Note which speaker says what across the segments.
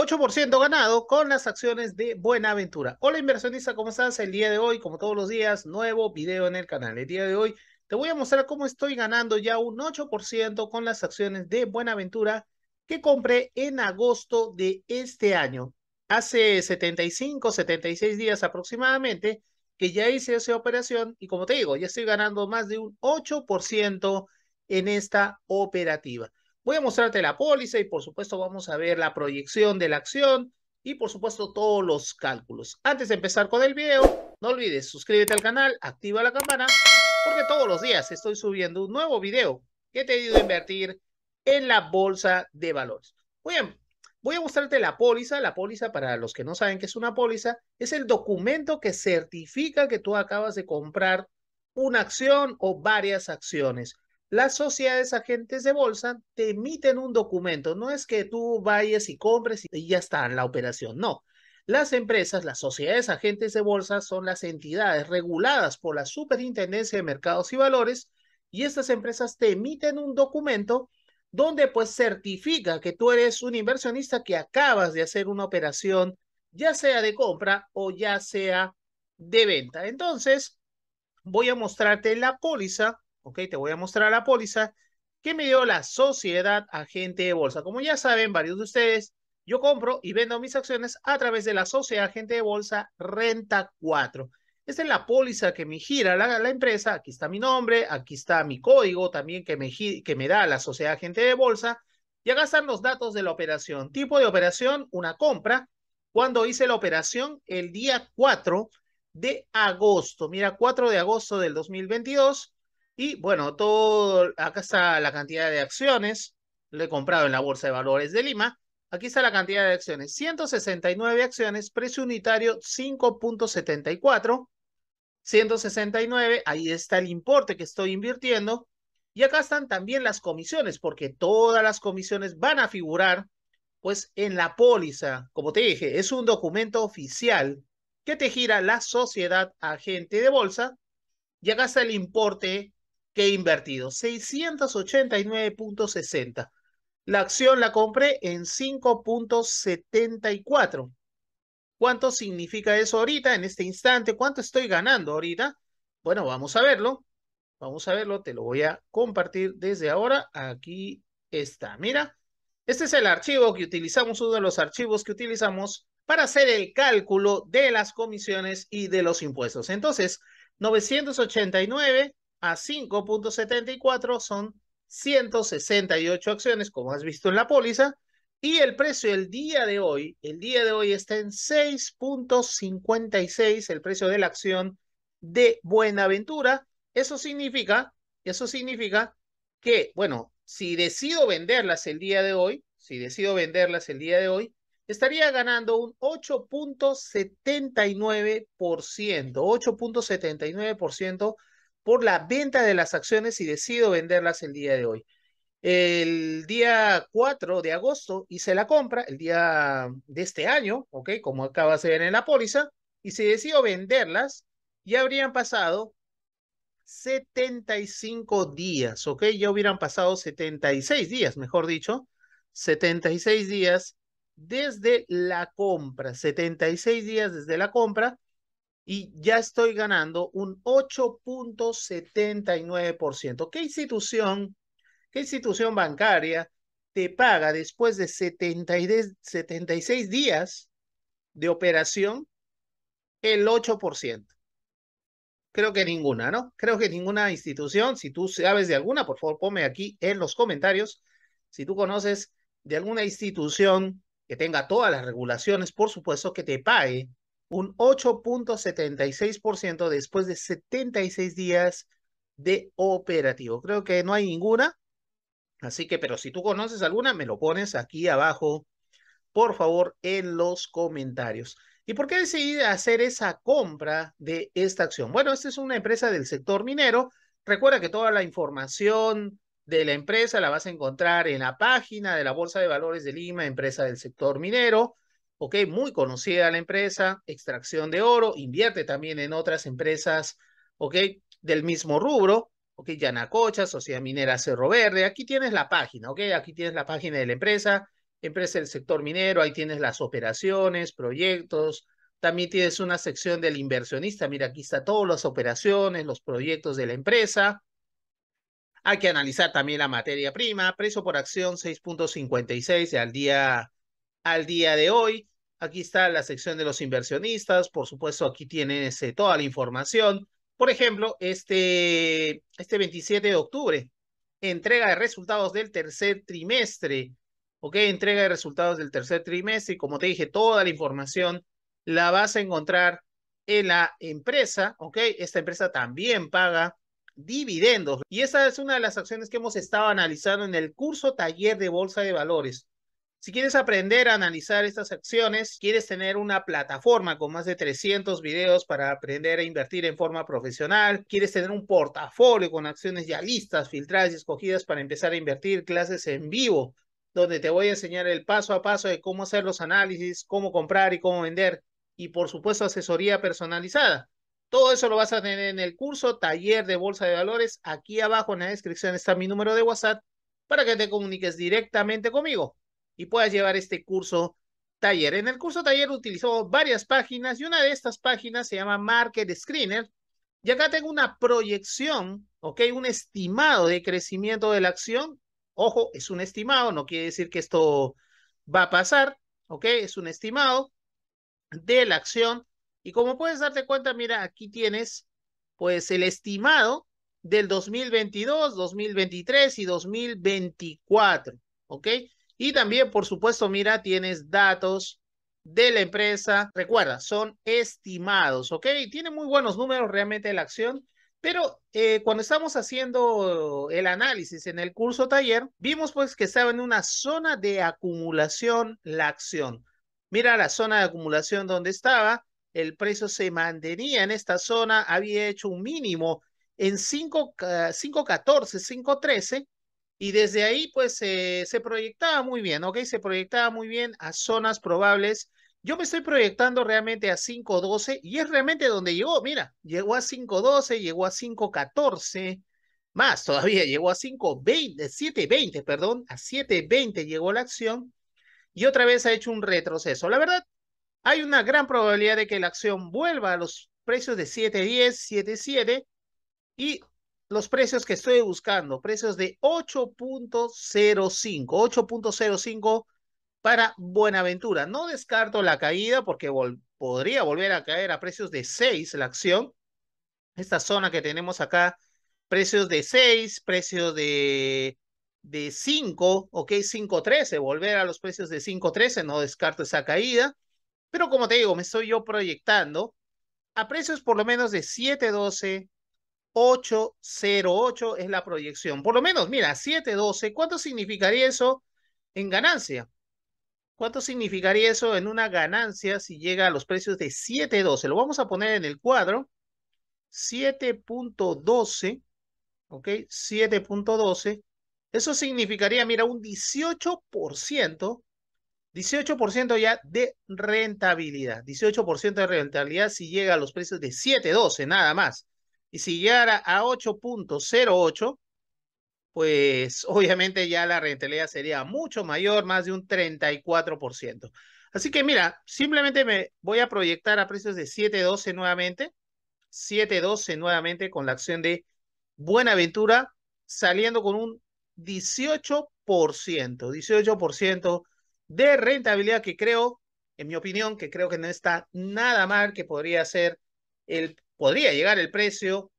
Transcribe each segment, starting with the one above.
Speaker 1: 8% ganado con las acciones de Buenaventura. Hola inversionista, ¿cómo estás? El día de hoy, como todos los días, nuevo video en el canal. El día de hoy te voy a mostrar cómo estoy ganando ya un 8% con las acciones de Buenaventura que compré en agosto de este año. Hace 75, 76 días aproximadamente que ya hice esa operación y como te digo, ya estoy ganando más de un 8% en esta operativa. Voy a mostrarte la póliza y por supuesto vamos a ver la proyección de la acción y por supuesto todos los cálculos. Antes de empezar con el video, no olvides suscríbete al canal, activa la campana, porque todos los días estoy subiendo un nuevo video que te ayuda a invertir en la bolsa de valores. Muy bien, voy a mostrarte la póliza. La póliza, para los que no saben qué es una póliza, es el documento que certifica que tú acabas de comprar una acción o varias acciones las sociedades agentes de bolsa te emiten un documento. No es que tú vayas y compres y ya está en la operación. No. Las empresas, las sociedades agentes de bolsa son las entidades reguladas por la Superintendencia de Mercados y Valores y estas empresas te emiten un documento donde pues certifica que tú eres un inversionista que acabas de hacer una operación ya sea de compra o ya sea de venta. Entonces, voy a mostrarte la póliza ok, te voy a mostrar la póliza que me dio la sociedad agente de bolsa. Como ya saben varios de ustedes, yo compro y vendo mis acciones a través de la sociedad agente de bolsa Renta 4. Esta es la póliza que me gira la, la empresa. Aquí está mi nombre, aquí está mi código también que me, que me da la sociedad agente de bolsa. Y acá están los datos de la operación. Tipo de operación, una compra. Cuando hice la operación el día 4 de agosto. Mira, 4 de agosto del 2022. Y bueno, todo, acá está la cantidad de acciones. Lo he comprado en la Bolsa de Valores de Lima. Aquí está la cantidad de acciones. 169 acciones, precio unitario 5.74. 169, ahí está el importe que estoy invirtiendo. Y acá están también las comisiones, porque todas las comisiones van a figurar pues en la póliza. Como te dije, es un documento oficial que te gira la sociedad agente de bolsa. Y acá está el importe que he invertido, 689.60. La acción la compré en 5.74. ¿Cuánto significa eso ahorita, en este instante? ¿Cuánto estoy ganando ahorita? Bueno, vamos a verlo. Vamos a verlo, te lo voy a compartir desde ahora. Aquí está, mira. Este es el archivo que utilizamos, uno de los archivos que utilizamos para hacer el cálculo de las comisiones y de los impuestos. Entonces, 989 a 5.74 son 168 acciones, como has visto en la póliza. Y el precio el día de hoy, el día de hoy está en 6.56 el precio de la acción de Buenaventura. Eso significa, eso significa que, bueno, si decido venderlas el día de hoy, si decido venderlas el día de hoy, estaría ganando un 8.79%, 8.79% por la venta de las acciones y decido venderlas el día de hoy. El día 4 de agosto hice la compra, el día de este año, ¿ok? Como acaba de ver en la póliza, y si decido venderlas, ya habrían pasado 75 días, ¿ok? Ya hubieran pasado 76 días, mejor dicho, 76 días desde la compra, 76 días desde la compra, y ya estoy ganando un 8.79%. ¿Qué institución, qué institución bancaria te paga después de 76 días de operación el 8%? Creo que ninguna, ¿no? Creo que ninguna institución, si tú sabes de alguna, por favor, ponme aquí en los comentarios, si tú conoces de alguna institución que tenga todas las regulaciones, por supuesto, que te pague un 8.76% después de 76 días de operativo. Creo que no hay ninguna, así que, pero si tú conoces alguna, me lo pones aquí abajo, por favor, en los comentarios. ¿Y por qué decidí hacer esa compra de esta acción? Bueno, esta es una empresa del sector minero. Recuerda que toda la información de la empresa la vas a encontrar en la página de la Bolsa de Valores de Lima, empresa del sector minero ok, muy conocida la empresa, extracción de oro, invierte también en otras empresas, ok, del mismo rubro, ok, Yanacocha, Sociedad Minera Cerro Verde, aquí tienes la página, ok, aquí tienes la página de la empresa, empresa del sector minero, ahí tienes las operaciones, proyectos, también tienes una sección del inversionista, mira, aquí está todas las operaciones, los proyectos de la empresa, hay que analizar también la materia prima, precio por acción 6.56 al día al día de hoy. Aquí está la sección de los inversionistas. Por supuesto, aquí tienes eh, toda la información. Por ejemplo, este, este 27 de octubre, entrega de resultados del tercer trimestre. Ok, entrega de resultados del tercer trimestre. Y como te dije, toda la información la vas a encontrar en la empresa. Ok, esta empresa también paga dividendos. Y esa es una de las acciones que hemos estado analizando en el curso taller de bolsa de valores. Si quieres aprender a analizar estas acciones, quieres tener una plataforma con más de 300 videos para aprender a invertir en forma profesional, quieres tener un portafolio con acciones ya listas, filtradas y escogidas para empezar a invertir, clases en vivo, donde te voy a enseñar el paso a paso de cómo hacer los análisis, cómo comprar y cómo vender, y por supuesto asesoría personalizada. Todo eso lo vas a tener en el curso Taller de Bolsa de Valores. Aquí abajo en la descripción está mi número de WhatsApp para que te comuniques directamente conmigo y puedas llevar este curso taller. En el curso taller utilizó varias páginas y una de estas páginas se llama Market Screener. Y acá tengo una proyección, ¿ok? Un estimado de crecimiento de la acción. Ojo, es un estimado, no quiere decir que esto va a pasar, ¿ok? Es un estimado de la acción. Y como puedes darte cuenta, mira, aquí tienes pues el estimado del 2022, 2023 y 2024, ¿ok? Y también, por supuesto, mira, tienes datos de la empresa. Recuerda, son estimados, ¿ok? Tiene muy buenos números realmente la acción. Pero eh, cuando estamos haciendo el análisis en el curso taller, vimos pues que estaba en una zona de acumulación la acción. Mira la zona de acumulación donde estaba, el precio se mantenía en esta zona, había hecho un mínimo en 5.14, 5.13 ah, y desde ahí, pues, se proyectaba muy bien, ¿ok? Se proyectaba muy bien a zonas probables. Yo me estoy proyectando realmente a 5.12 y es realmente donde llegó. Mira, llegó a 5.12, llegó a 5.14, más todavía, llegó a 5.20, 7.20, perdón, a 7.20 llegó la acción y otra vez ha hecho un retroceso. La verdad, hay una gran probabilidad de que la acción vuelva a los precios de 7.10, 7.7 y los precios que estoy buscando, precios de 8.05, 8.05 para Buenaventura. No descarto la caída porque podría volver a caer a precios de 6 la acción. Esta zona que tenemos acá, precios de 6, precios de, de 5, ok, 5.13, volver a los precios de 5.13, no descarto esa caída. Pero como te digo, me estoy yo proyectando a precios por lo menos de 7.12, 808 es la proyección. Por lo menos, mira, 712, ¿cuánto significaría eso en ganancia? ¿Cuánto significaría eso en una ganancia si llega a los precios de 712? Lo vamos a poner en el cuadro. 7.12, ¿ok? 7.12. Eso significaría, mira, un 18%, 18% ya de rentabilidad. 18% de rentabilidad si llega a los precios de 7.12, nada más. Y si llegara a 8.08, pues obviamente ya la rentabilidad sería mucho mayor, más de un 34%. Así que mira, simplemente me voy a proyectar a precios de 7.12 nuevamente, 7.12 nuevamente con la acción de Buenaventura, saliendo con un 18%, 18% de rentabilidad que creo, en mi opinión, que creo que no está nada mal, que podría ser el podría llegar el precio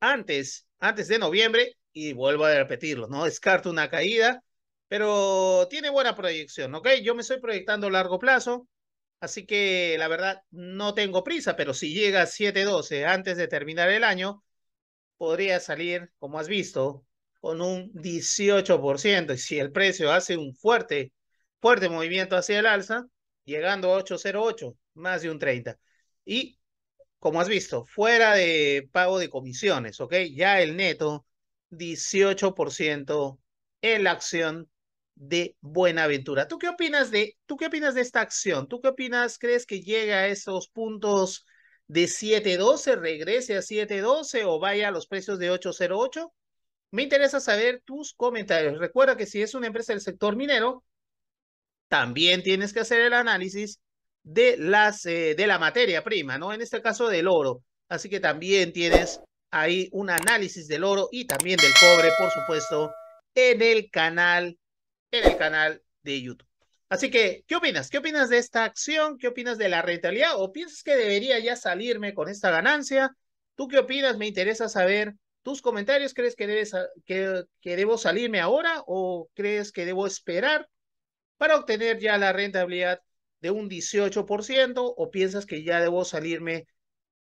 Speaker 1: antes, antes de noviembre, y vuelvo a repetirlo, no descarto una caída, pero tiene buena proyección, ¿ok? Yo me estoy proyectando a largo plazo, así que la verdad no tengo prisa, pero si llega a 7.12 antes de terminar el año, podría salir, como has visto, con un 18%, y si el precio hace un fuerte, fuerte movimiento hacia el alza, llegando a 8.08, más de un 30%. Y como has visto, fuera de pago de comisiones, ¿ok? Ya el neto, 18% en la acción de Buenaventura. ¿Tú qué opinas de, tú qué opinas de esta acción? ¿Tú qué opinas? ¿Crees que llega a esos puntos de 7.12, regrese a 7.12 o vaya a los precios de 8.08? Me interesa saber tus comentarios. Recuerda que si es una empresa del sector minero, también tienes que hacer el análisis de, las, eh, de la materia prima, ¿no? En este caso del oro. Así que también tienes ahí un análisis del oro y también del cobre, por supuesto, en el canal, en el canal de YouTube. Así que, ¿qué opinas? ¿Qué opinas de esta acción? ¿Qué opinas de la rentabilidad? ¿O piensas que debería ya salirme con esta ganancia? ¿Tú qué opinas? Me interesa saber tus comentarios. ¿Crees que, debes, que debo salirme ahora o crees que debo esperar para obtener ya la rentabilidad de un 18% o piensas que ya debo salirme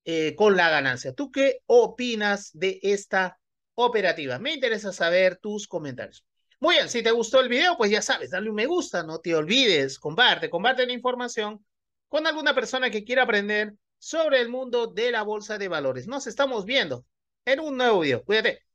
Speaker 1: eh, con la ganancia? ¿Tú qué opinas de esta operativa? Me interesa saber tus comentarios. Muy bien, si te gustó el video, pues ya sabes, dale un me gusta, no te olvides, comparte, comparte la información con alguna persona que quiera aprender sobre el mundo de la bolsa de valores. Nos estamos viendo en un nuevo video. Cuídate.